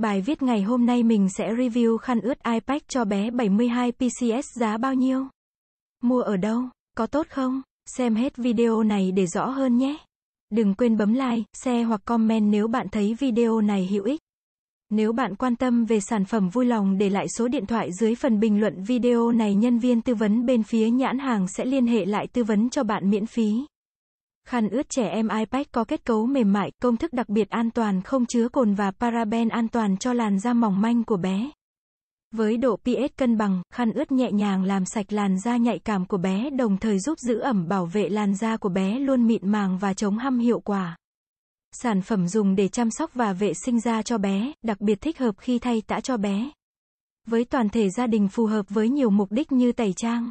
Bài viết ngày hôm nay mình sẽ review khăn ướt iPad cho bé 72 PCS giá bao nhiêu? Mua ở đâu? Có tốt không? Xem hết video này để rõ hơn nhé. Đừng quên bấm like, share hoặc comment nếu bạn thấy video này hữu ích. Nếu bạn quan tâm về sản phẩm vui lòng để lại số điện thoại dưới phần bình luận video này nhân viên tư vấn bên phía nhãn hàng sẽ liên hệ lại tư vấn cho bạn miễn phí. Khăn ướt trẻ em iPad có kết cấu mềm mại, công thức đặc biệt an toàn không chứa cồn và paraben an toàn cho làn da mỏng manh của bé. Với độ pH cân bằng, khăn ướt nhẹ nhàng làm sạch làn da nhạy cảm của bé đồng thời giúp giữ ẩm bảo vệ làn da của bé luôn mịn màng và chống hăm hiệu quả. Sản phẩm dùng để chăm sóc và vệ sinh da cho bé, đặc biệt thích hợp khi thay tã cho bé. Với toàn thể gia đình phù hợp với nhiều mục đích như tẩy trang.